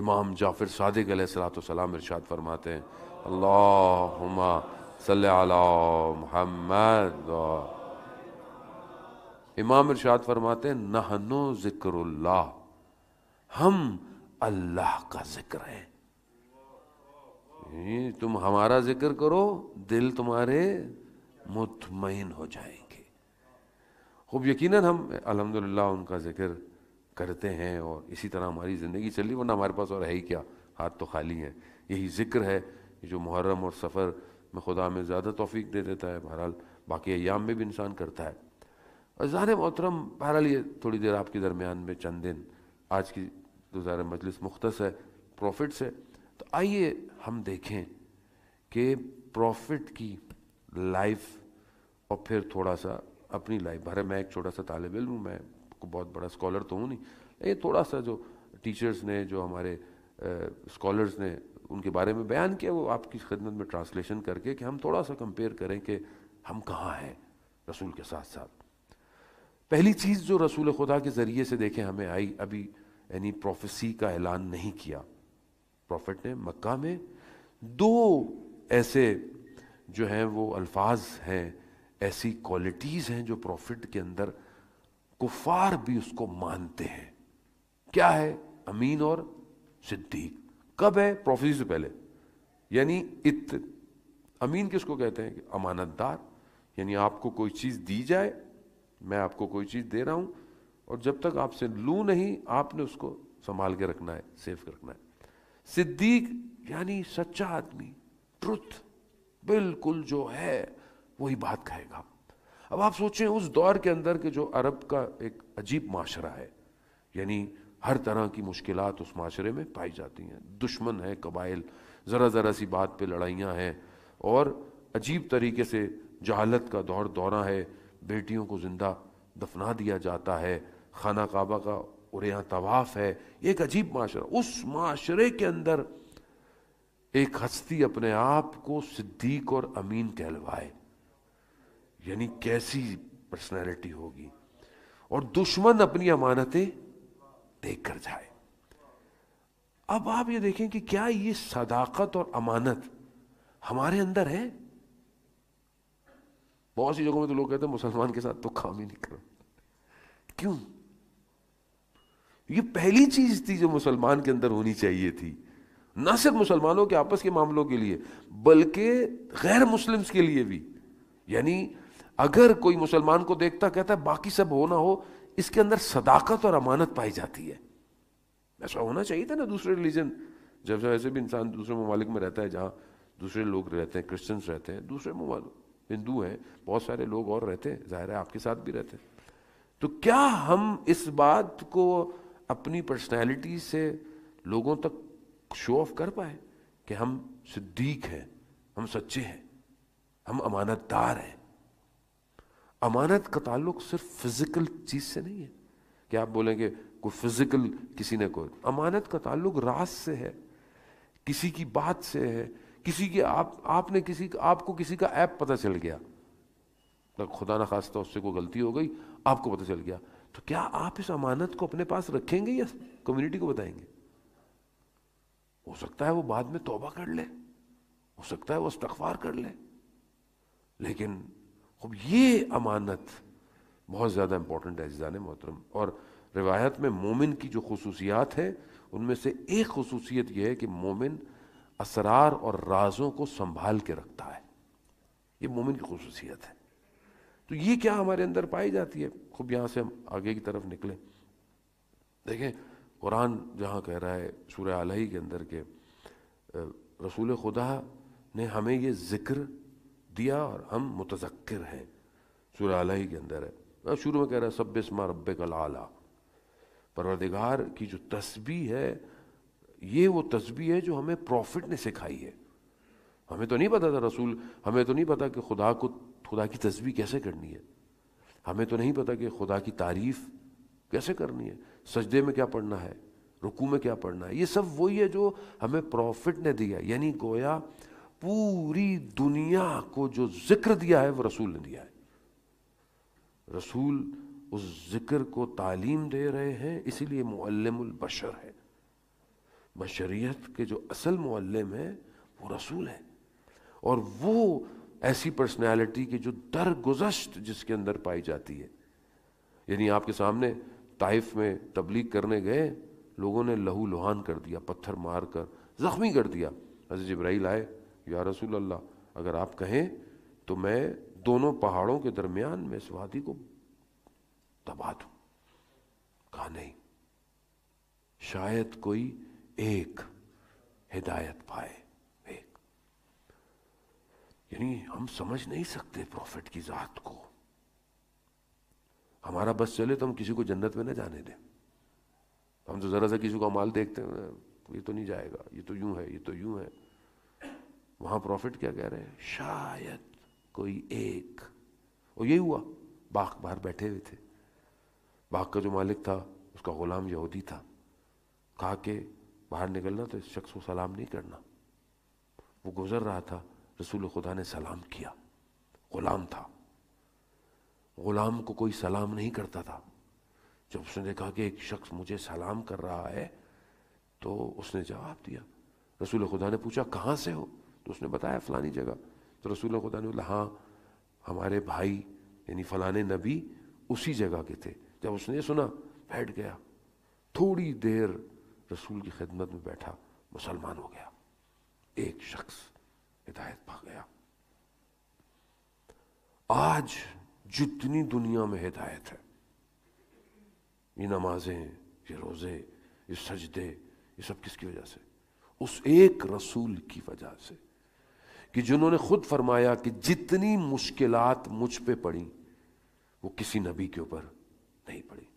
इमाम जाफिर सादिक सलाम इरशाद फरमाते हैं अल्लाहुम्मा सल्ले अला इमाम इरशाद फरमाते हैं नहनो ज़िक्रल्लाह हम अल्लाह का ज़िक्र है तुम हमारा ज़िक्र करो दिल तुम्हारे मुतमिन हो जाएंगे खूब यकीनन हम अल्हम्दुलिल्लाह उनका ज़िक्र करते हैं और इसी तरह हमारी ज़िंदगी चल रही वरना हमारे पास और है ही क्या हाथ तो खाली हैं यही जिक्र है कि जो मुहर्रम और सफ़र में खुदा में ज़्यादा तोफ़ी दे देता है बहरहाल बाकी अयाम में भी इंसान करता है और ज़ाहिर मोहतरम बहरहाल ये थोड़ी देर आपके दरमियान में चंद दिन आज की गुजार मजलिस मुख्तस है प्रॉफिट से तो आइए हम देखें कि प्रॉफिट की लाइफ और फिर थोड़ा सा अपनी लाइफ भरे मैं एक छोटा सा तालब इलूँ मैं बहुत बड़ा स्कॉलर तो हूँ नहीं ये थोड़ा सा जो टीचर्स ने जो हमारे स्कॉलर्स ने उनके बारे में बयान किया वो आपकी खिदमत में ट्रांसलेशन करके कि हम थोड़ा सा कंपेयर करें कि हम कहाँ हैं रसूल के साथ साथ पहली चीज़ जो रसूल खुदा के ज़रिए से देखें हमें आई अभी यानी प्रोफेसी का ऐलान नहीं किया प्रॉफिट ने मक्का में दो ऐसे जो हैं वो अल्फाज हैं ऐसी क्वालिटीज़ हैं जो प्रॉफिट के अंदर कुफार भी उसको मानते हैं क्या है अमीन और सिद्दीक कब है प्रोफेसी से पहले यानी इत अमीन किसको कहते हैं कि अमानतदार यानी आपको कोई चीज़ दी जाए मैं आपको कोई चीज़ दे रहा हूं और जब तक आपसे लू नहीं आपने उसको संभाल के रखना है सेफ रखना है सिद्दीक यानी सच्चा आदमी ट्रुथ बिल्कुल जो है वही बात कहेगा अब आप सोचें उस दौर के अंदर के जो अरब का एक अजीब माशरा है यानी हर तरह की मुश्किल उस माशरे में पाई जाती हैं दुश्मन है कबाइल ज़रा ज़रा सी बात पे लड़ाइयाँ हैं और अजीब तरीके से जहालत का दौर दौरा है बेटियों को ज़िंदा दफना दिया जाता है खाना काबा का और यहाँ तवाफ़ है एक अजीब माशरा उस माशरे के अंदर एक हस्ती अपने आप को सिद्दीक और अमीन कहलवाए यानी कैसी पर्सनैलिटी होगी और दुश्मन अपनी अमानतें देख कर जाए अब आप ये देखें कि क्या ये सदाकत और अमानत हमारे अंदर है बहुत सी जगहों में तो लोग कहते हैं मुसलमान के साथ तो काम ही नहीं करो क्यों ये पहली चीज थी जो मुसलमान के अंदर होनी चाहिए थी ना सिर्फ मुसलमानों के आपस के मामलों के लिए बल्कि गैर मुस्लिम्स के लिए भी यानी अगर कोई मुसलमान को देखता कहता है बाकी सब हो ना हो इसके अंदर सदाकत और अमानत पाई जाती है ऐसा होना चाहिए था ना दूसरे रिलीजन जब जब ऐसे भी इंसान दूसरे ममालिक में रहता है जहाँ दूसरे लोग रहते हैं क्रिश्चियंस रहते हैं दूसरे ममालिक हिंदू हैं बहुत सारे लोग और रहते हैं ज़ाहिर है आपके साथ भी रहते हैं तो क्या हम इस बात को अपनी पर्सनैलिटी से लोगों तक शो ऑफ कर पाए कि हम सिद्दीक हैं हम सच्चे हैं हम अमानतदार हैं अमानत का ताल्लुक सिर्फ फिजिकल चीज से नहीं है क्या आप बोलेंगे कोई फिजिकल किसी ने कोई अमानत का ताल्लुक रास से है किसी की बात से है किसी की आप आपने किसी आपको किसी का ऐप पता चल गया तो खुदा ना खास्ता उससे कोई गलती हो गई आपको पता चल गया तो क्या आप इस अमानत को अपने पास रखेंगे या कम्युनिटी को बताएंगे हो सकता है वो बाद में तोबा कर ले हो सकता है वो इस्तफार कर ले लेकिन अब ये अमानत बहुत ज़्यादा इम्पोर्टेंट है जान मोहतरम और रिवायत में मोमिन की जो खसूसियात है उनमें से एक खसूसियत यह है कि मोमिन असरार और राजों को संभाल के रखता है ये मोमिन की खसूसियत है तो ये क्या हमारे अंदर पाई जाती है खूब यहाँ से हम आगे की तरफ निकलें देखें कुरान जहाँ कह रहा है सूर्य आलही के अंदर के रसूल खुदा ने हमें ये ज़िक्र दिया और हम मुतजक्र हैं आला ही के अंदर है मैं शुरू में कह रहा सब इसमा रब कल आला परवरदिगार की जो तस्वी है ये वो तस्वी है जो हमें प्रॉफिट ने सिखाई है हमें तो नहीं पता था रसूल हमें तो नहीं पता कि खुदा को खुदा की तस्वीर कैसे करनी है हमें तो नहीं पता कि खुदा की तारीफ कैसे करनी है सजदे में क्या पढ़ना है रुकू में क्या पढ़ना है ये सब वही है जो हमें प्रॉफिट ने दिया यानी गोया पूरी दुनिया को जो जिक्र दिया है वो रसूल ने दिया है रसूल उस जिक्र को तालीम दे रहे हैं इसीलिए मुअल्लमुल बशर है बशरियत के जो असल मुअल्लिम है वो रसूल है और वो ऐसी पर्सनैलिटी की जो दरगुजश्त जिसके अंदर पाई जाती है यानी आपके सामने ताइफ में तबलीग करने गए लोगों ने लहू लुहान कर दिया पत्थर मार कर ज़ख्मी कर दिया हजरत जब्राइल आए या रसूल अल्लाह अगर आप कहें तो मैं दोनों पहाड़ों के दरमियान में इस वादी को दबा दूं कहा नहीं शायद कोई एक हिदायत पाए एक यानी हम समझ नहीं सकते प्रॉफिट की जात को हमारा बस चले तो हम किसी को जन्नत में ना जाने दें हम तो जरा सा किसी का माल देखते हैं ये तो नहीं जाएगा ये तो यूं है ये तो यूं है वहां प्रॉफिट क्या कह रहे हैं शायद कोई एक और यही हुआ बाघ बाहर बैठे हुए थे बाघ का जो मालिक था उसका गुलाम यहूदी था कहा कि बाहर निकलना तो इस शख्स को सलाम नहीं करना वो गुजर रहा था रसूल खुदा ने सलाम किया गुलाम था गुलाम को कोई सलाम नहीं करता था जब उसने देखा कि एक शख्स मुझे सलाम कर रहा है तो उसने जवाब दिया रसूल खुदा ने पूछा कहाँ से हो तो उसने बताया फ़लानी जगह तो रसूल खुदा ने बोला हाँ हमारे भाई यानी फ़लाने नबी उसी जगह के थे जब उसने सुना बैठ गया थोड़ी देर रसूल की खिदमत में बैठा मुसलमान हो गया एक शख्स हिदायत पा गया आज जितनी दुनिया में हिदायत है ये नमाजें ये रोज़े ये सजदे ये सब किसकी वजह से उस एक रसूल की वजह से कि जिन्होंने खुद फरमाया कि जितनी मुश्किलात मुझ पे पड़ी वो किसी नबी के ऊपर नहीं पड़ी